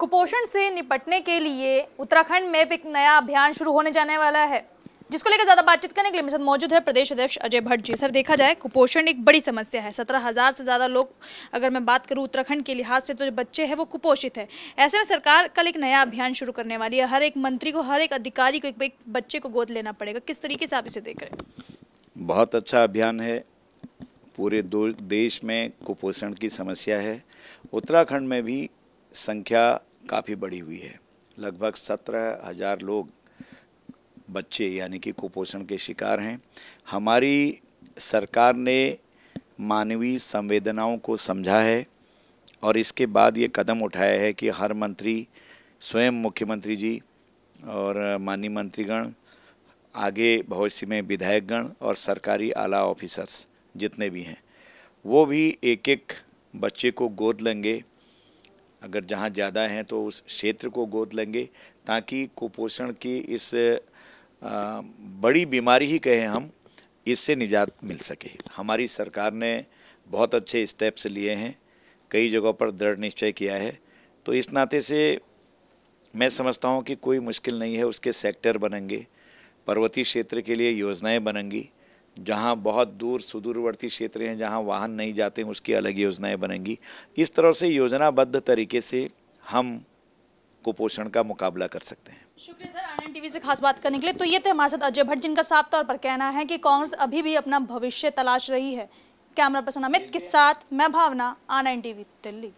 कुपोषण से निपटने के लिए उत्तराखंड में एक नया अभियान शुरू होने जाने वाला है जिसको लेकर ज्यादा बातचीत करने के लिए मेरे साथ मौजूद है प्रदेश अध्यक्ष अजय भट्ट जी सर देखा जाए कुपोषण एक बड़ी समस्या है सत्रह हजार से ज्यादा लोग अगर मैं बात करूं उत्तराखंड के लिहाज से तो जो बच्चे हैं वो कुपोषित है ऐसे में सरकार कल एक नया अभियान शुरू करने वाली है हर एक मंत्री को हर एक अधिकारी को एक, एक बच्चे को गोद लेना पड़ेगा किस तरीके से आप इसे देख रहे हैं बहुत अच्छा अभियान है पूरे देश में कुपोषण की समस्या है उत्तराखंड में भी संख्या काफ़ी बढ़ी हुई है लगभग सत्रह हज़ार लोग बच्चे यानी कि कुपोषण के शिकार हैं हमारी सरकार ने मानवीय संवेदनाओं को समझा है और इसके बाद ये कदम उठाया है कि हर मंत्री स्वयं मुख्यमंत्री जी और माननीय मंत्रीगण आगे भविष्य में विधायकगण और सरकारी आला ऑफिसर्स जितने भी हैं वो भी एक एक बच्चे को गोद लेंगे अगर जहाँ ज़्यादा हैं तो उस क्षेत्र को गोद लेंगे ताकि कुपोषण की इस बड़ी बीमारी ही कहें हम इससे निजात मिल सके हमारी सरकार ने बहुत अच्छे स्टेप्स लिए हैं कई जगहों पर दृढ़ निश्चय किया है तो इस नाते से मैं समझता हूँ कि कोई मुश्किल नहीं है उसके सेक्टर बनेंगे पर्वतीय क्षेत्र के लिए योजनाएं बनेंगी जहाँ बहुत दूर सुदूरवर्ती क्षेत्र हैं जहाँ वाहन नहीं जाते हैं उसकी अलग योजनाएं बनेंगी इस तरह से योजनाबद्ध तरीके से हम कुपोषण का मुकाबला कर सकते हैं शुक्रिया सर आनंद टीवी से खास बात करने के लिए तो ये थे हमारे साथ अजय भट्ट जिनका साफ तौर पर कहना है कि कांग्रेस अभी भी अपना भविष्य तलाश रही है कैमरा पर्सन अमित के साथ मैं भावना आनंद टीवी दिल्ली